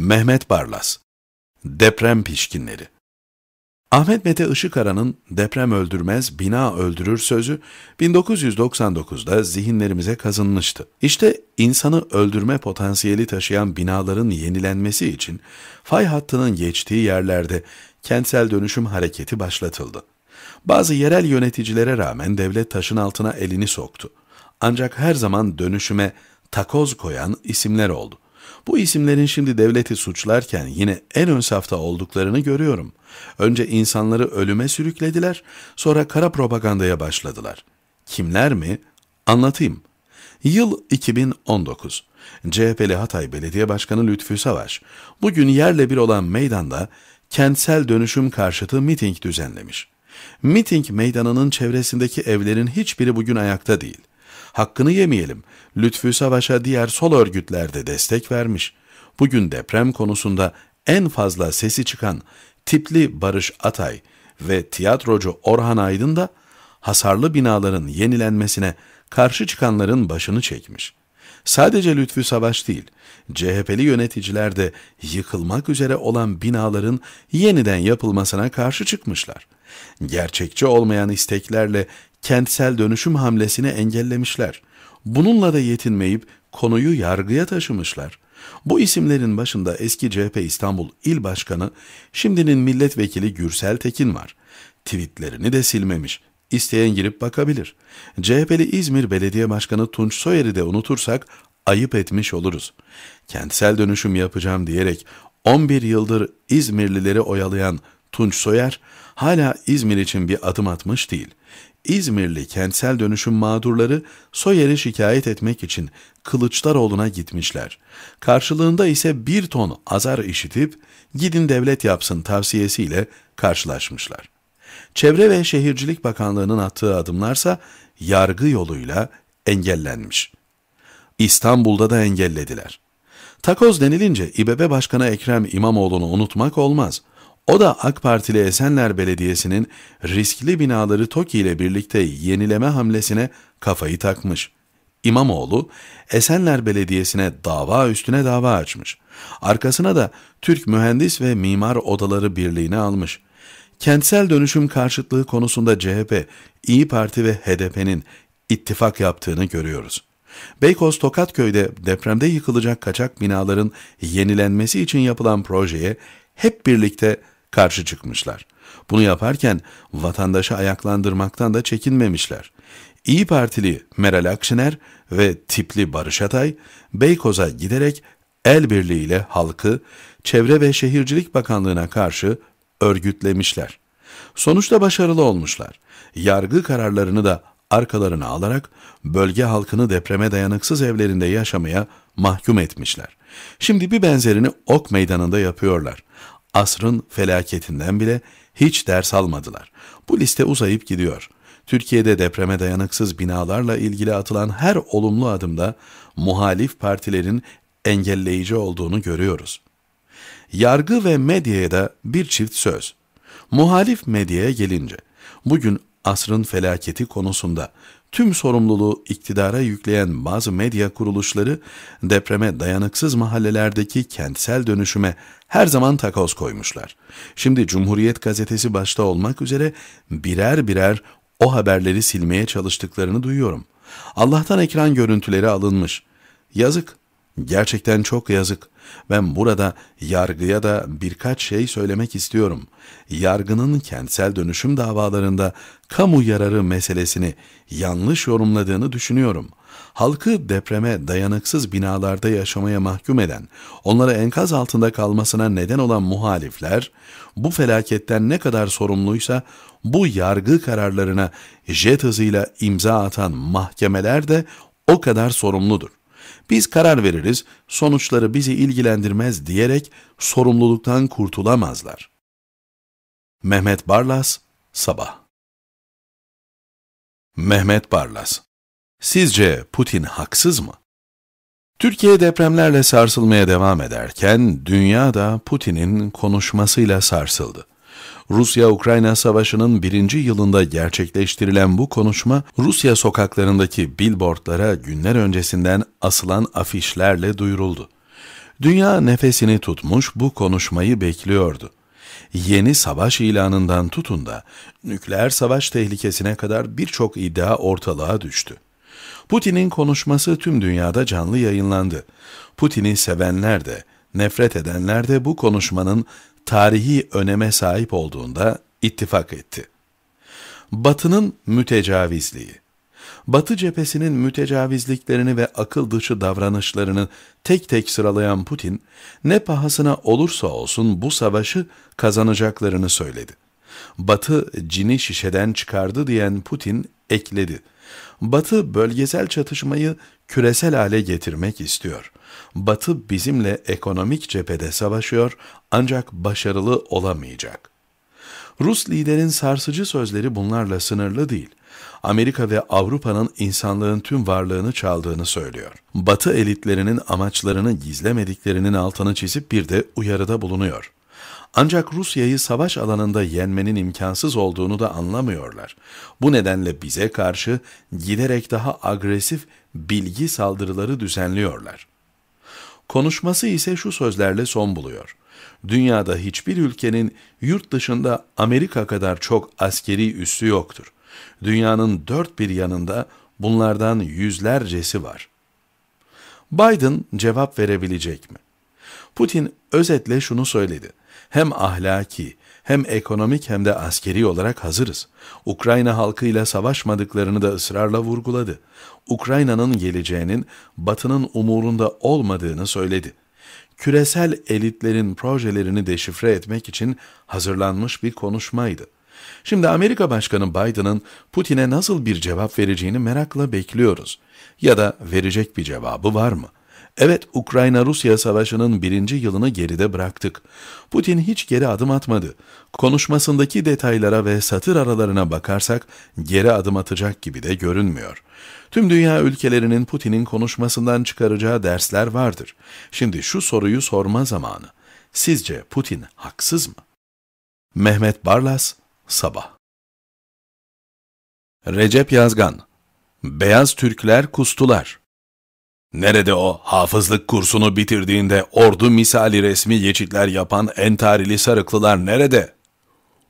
Mehmet Barlas Deprem Pişkinleri Ahmet Mete Işıkara'nın Deprem Öldürmez, Bina Öldürür sözü 1999'da zihinlerimize kazınmıştı. İşte insanı öldürme potansiyeli taşıyan binaların yenilenmesi için fay hattının geçtiği yerlerde kentsel dönüşüm hareketi başlatıldı. Bazı yerel yöneticilere rağmen devlet taşın altına elini soktu. Ancak her zaman dönüşüme takoz koyan isimler oldu. Bu isimlerin şimdi devleti suçlarken yine en ön safta olduklarını görüyorum. Önce insanları ölüme sürüklediler, sonra kara propagandaya başladılar. Kimler mi? Anlatayım. Yıl 2019. CHP'li Hatay Belediye Başkanı Lütfü Savaş, bugün yerle bir olan meydanda kentsel dönüşüm karşıtı miting düzenlemiş. Miting meydanının çevresindeki evlerin hiçbiri bugün ayakta değil. Hakkını yemeyelim. Lütfü Savaş'a diğer sol örgütlerde destek vermiş. Bugün deprem konusunda en fazla sesi çıkan tipli Barış Atay ve tiyatrocu Orhan Aydın da hasarlı binaların yenilenmesine karşı çıkanların başını çekmiş. Sadece Lütfü Savaş değil, CHP'li yöneticiler de yıkılmak üzere olan binaların yeniden yapılmasına karşı çıkmışlar. Gerçekçi olmayan isteklerle kentsel dönüşüm hamlesini engellemişler. Bununla da yetinmeyip konuyu yargıya taşımışlar. Bu isimlerin başında eski CHP İstanbul İl Başkanı, şimdinin milletvekili Gürsel Tekin var. Tweetlerini de silmemiş. İsteyen girip bakabilir. CHP'li İzmir Belediye Başkanı Tunç Soyer'i de unutursak ayıp etmiş oluruz. Kentsel dönüşüm yapacağım diyerek 11 yıldır İzmirlileri oyalayan Tunç Soyer hala İzmir için bir adım atmış değil. İzmirli kentsel dönüşüm mağdurları Soyer'i şikayet etmek için Kılıçdaroğlu'na gitmişler. Karşılığında ise bir ton azar işitip gidin devlet yapsın tavsiyesiyle karşılaşmışlar. Çevre ve Şehircilik Bakanlığı'nın attığı adımlarsa yargı yoluyla engellenmiş. İstanbul'da da engellediler. Takoz denilince İBB Başkanı Ekrem İmamoğlu'nu unutmak olmaz.'' O da AK Partili Esenler Belediyesi'nin riskli binaları TOKİ ile birlikte yenileme hamlesine kafayı takmış. İmamoğlu, Esenler Belediyesi'ne dava üstüne dava açmış. Arkasına da Türk Mühendis ve Mimar Odaları Birliği'ni almış. Kentsel dönüşüm karşıtlığı konusunda CHP, İyi Parti ve HDP'nin ittifak yaptığını görüyoruz. Beykoz Tokatköy'de depremde yıkılacak kaçak binaların yenilenmesi için yapılan projeye hep birlikte karşı çıkmışlar. Bunu yaparken vatandaşı ayaklandırmaktan da çekinmemişler. İyi Partili Meral Akşener ve tipli Barış Atay, Beykoz'a giderek el birliğiyle halkı Çevre ve Şehircilik Bakanlığı'na karşı örgütlemişler. Sonuçta başarılı olmuşlar. Yargı kararlarını da arkalarına alarak bölge halkını depreme dayanıksız evlerinde yaşamaya mahkum etmişler. Şimdi bir benzerini Ok Meydanı'nda yapıyorlar asrın felaketinden bile hiç ders almadılar. Bu liste uzayıp gidiyor. Türkiye'de depreme dayanıksız binalarla ilgili atılan her olumlu adımda muhalif partilerin engelleyici olduğunu görüyoruz. Yargı ve medyaya da bir çift söz. Muhalif medyaya gelince, bugün asrın felaketi konusunda tüm sorumluluğu iktidara yükleyen bazı medya kuruluşları depreme dayanıksız mahallelerdeki kentsel dönüşüme her zaman takoz koymuşlar. Şimdi Cumhuriyet gazetesi başta olmak üzere birer birer o haberleri silmeye çalıştıklarını duyuyorum. Allah'tan ekran görüntüleri alınmış. Yazık, Gerçekten çok yazık. Ben burada yargıya da birkaç şey söylemek istiyorum. Yargının kentsel dönüşüm davalarında kamu yararı meselesini yanlış yorumladığını düşünüyorum. Halkı depreme dayanıksız binalarda yaşamaya mahkum eden, onlara enkaz altında kalmasına neden olan muhalifler, bu felaketten ne kadar sorumluysa bu yargı kararlarına jet hızıyla imza atan mahkemeler de o kadar sorumludur. Biz karar veririz, sonuçları bizi ilgilendirmez diyerek sorumluluktan kurtulamazlar. Mehmet Barlas, Sabah Mehmet Barlas Sizce Putin haksız mı? Türkiye depremlerle sarsılmaya devam ederken, dünya da Putin'in konuşmasıyla sarsıldı. Rusya-Ukrayna Savaşı'nın birinci yılında gerçekleştirilen bu konuşma, Rusya sokaklarındaki billboardlara günler öncesinden asılan afişlerle duyuruldu. Dünya nefesini tutmuş bu konuşmayı bekliyordu. Yeni savaş ilanından tutun da nükleer savaş tehlikesine kadar birçok iddia ortalığa düştü. Putin'in konuşması tüm dünyada canlı yayınlandı. Putin'i sevenler de, nefret edenler de bu konuşmanın tarihi öneme sahip olduğunda ittifak etti. Batı'nın mütecavizliği Batı cephesinin mütecavizliklerini ve akıl dışı davranışlarını tek tek sıralayan Putin, ne pahasına olursa olsun bu savaşı kazanacaklarını söyledi. Batı cini şişeden çıkardı diyen Putin ekledi. Batı bölgesel çatışmayı küresel hale getirmek istiyor. Batı bizimle ekonomik cephede savaşıyor ancak başarılı olamayacak. Rus liderin sarsıcı sözleri bunlarla sınırlı değil. Amerika ve Avrupa'nın insanlığın tüm varlığını çaldığını söylüyor. Batı elitlerinin amaçlarını gizlemediklerinin altını çizip bir de uyarıda bulunuyor. Ancak Rusya'yı savaş alanında yenmenin imkansız olduğunu da anlamıyorlar. Bu nedenle bize karşı giderek daha agresif bilgi saldırıları düzenliyorlar. Konuşması ise şu sözlerle son buluyor. Dünyada hiçbir ülkenin yurt dışında Amerika kadar çok askeri üssü yoktur. Dünyanın dört bir yanında bunlardan yüzlercesi var. Biden cevap verebilecek mi? Putin özetle şunu söyledi. Hem ahlaki hem ekonomik hem de askeri olarak hazırız. Ukrayna halkıyla savaşmadıklarını da ısrarla vurguladı. Ukrayna'nın geleceğinin Batı'nın umurunda olmadığını söyledi. Küresel elitlerin projelerini deşifre etmek için hazırlanmış bir konuşmaydı. Şimdi Amerika Başkanı Biden'ın Putin'e nasıl bir cevap vereceğini merakla bekliyoruz. Ya da verecek bir cevabı var mı? Evet, Ukrayna-Rusya savaşının birinci yılını geride bıraktık. Putin hiç geri adım atmadı. Konuşmasındaki detaylara ve satır aralarına bakarsak geri adım atacak gibi de görünmüyor. Tüm dünya ülkelerinin Putin'in konuşmasından çıkaracağı dersler vardır. Şimdi şu soruyu sorma zamanı. Sizce Putin haksız mı? Mehmet Barlas, Sabah Recep Yazgan Beyaz Türkler kustular. Nerede o hafızlık kursunu bitirdiğinde ordu misali resmi geçitler yapan entarili sarıklılar nerede?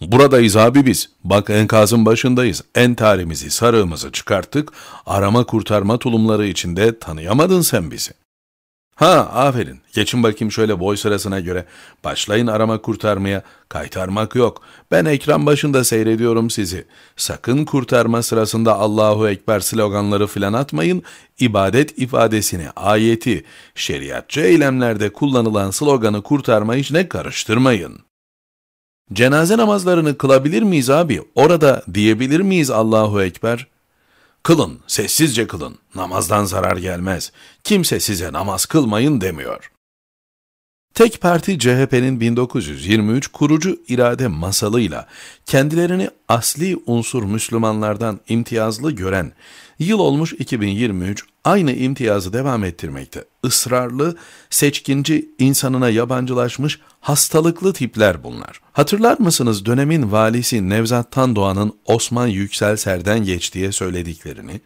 Buradayız abi biz. Bak enkazın başındayız. Entarimizi, sarığımızı çıkarttık. Arama kurtarma tulumları içinde tanıyamadın sen bizi. Ha aferin. Geçin bakayım şöyle boy sırasına göre. Başlayın arama kurtarmaya. Kaytarmak yok. Ben ekran başında seyrediyorum sizi. Sakın kurtarma sırasında Allahu Ekber sloganları filan atmayın. İbadet ifadesini, ayeti, şeriatçı eylemlerde kullanılan sloganı kurtarma işine karıştırmayın. Cenaze namazlarını kılabilir miyiz abi? Orada diyebilir miyiz Allahu Ekber? Kılın, sessizce kılın, namazdan zarar gelmez. Kimse size namaz kılmayın demiyor. Tek parti CHP'nin 1923 kurucu irade masalıyla kendilerini asli unsur Müslümanlardan imtiyazlı gören yıl olmuş 2023 aynı imtiyazı devam ettirmekte. Israrlı, seçkinci, insanına yabancılaşmış, hastalıklı tipler bunlar. Hatırlar mısınız dönemin valisi Nevzat Tandoğan'ın Osman Yüksel Ser'den geçtiğe söylediklerini?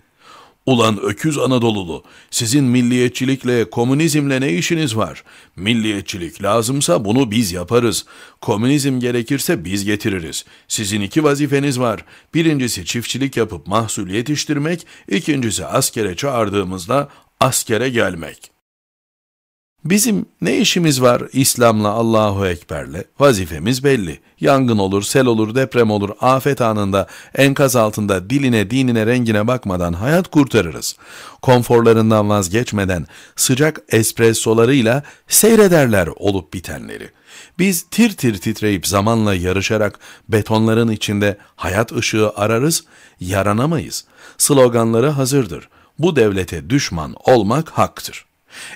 Ulan öküz Anadolulu, sizin milliyetçilikle, komünizmle ne işiniz var? Milliyetçilik lazımsa bunu biz yaparız. Komünizm gerekirse biz getiririz. Sizin iki vazifeniz var. Birincisi çiftçilik yapıp mahsul yetiştirmek, ikincisi askere çağırdığımızda askere gelmek.'' Bizim ne işimiz var İslam'la Allahu Ekber'le? Vazifemiz belli. Yangın olur, sel olur, deprem olur, afet anında, enkaz altında diline, dinine, rengine bakmadan hayat kurtarırız. Konforlarından vazgeçmeden sıcak espressolarıyla seyrederler olup bitenleri. Biz tir tir titreyip zamanla yarışarak betonların içinde hayat ışığı ararız, yaranamayız. Sloganları hazırdır. Bu devlete düşman olmak haktır.''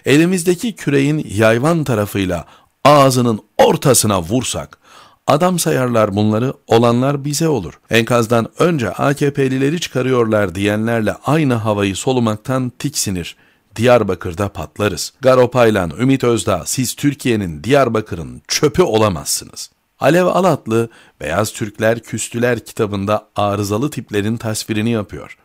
Elimizdeki küreğin yayvan tarafıyla ağzının ortasına vursak, adam sayarlar bunları, olanlar bize olur. Enkazdan önce AKP'lileri çıkarıyorlar diyenlerle aynı havayı solumaktan tiksinir.'' Diyarbakır'da patlarız. Garopaylan, Ümit Özdağ, siz Türkiye'nin Diyarbakır'ın çöpü olamazsınız. Alev Alatlı, Beyaz Türkler Küstüler kitabında arızalı tiplerin tasvirini yapıyor.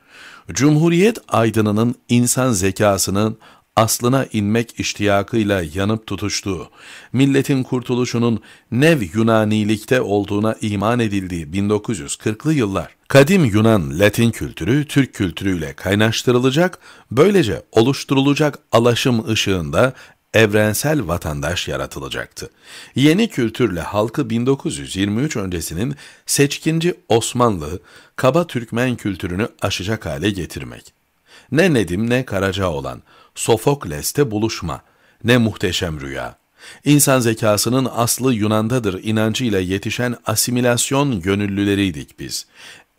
Cumhuriyet aydınının insan zekasının aslına inmek iştiyakıyla yanıp tutuştuğu, milletin kurtuluşunun nev Yunanilikte olduğuna iman edildiği 1940'lı yıllar, kadim Yunan Latin kültürü Türk kültürüyle kaynaştırılacak, böylece oluşturulacak alaşım ışığında evrensel vatandaş yaratılacaktı. Yeni kültürle halkı 1923 öncesinin seçkinci Osmanlı, kaba Türkmen kültürünü aşacak hale getirmek. Ne Nedim ne Karaca olan, Sofokles'te buluşma, ne muhteşem rüya. İnsan zekasının aslı Yunan'dadır inancıyla yetişen asimilasyon gönüllüleriydik biz.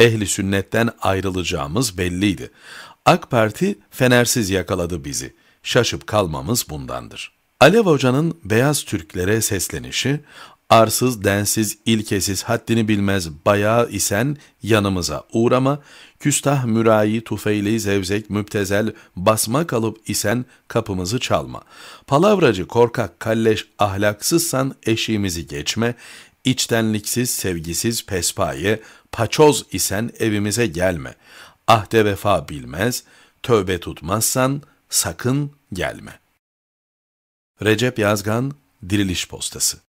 Ehli sünnetten ayrılacağımız belliydi. AK Parti fenersiz yakaladı bizi. Şaşıp kalmamız bundandır. Alev Hoca'nın Beyaz Türklere seslenişi, Arsız, densiz, ilkesiz, haddini bilmez, bayağı isen yanımıza uğrama, küstah, mürayi, tufeyli, zevzek, müptezel, basma kalıp isen kapımızı çalma. Palavracı, korkak, kalleş, ahlaksızsan eşiğimizi geçme, içtenliksiz, sevgisiz, pespaye, paçoz isen evimize gelme. Ahde vefa bilmez, tövbe tutmazsan sakın gelme. Recep Yazgan, Diriliş Postası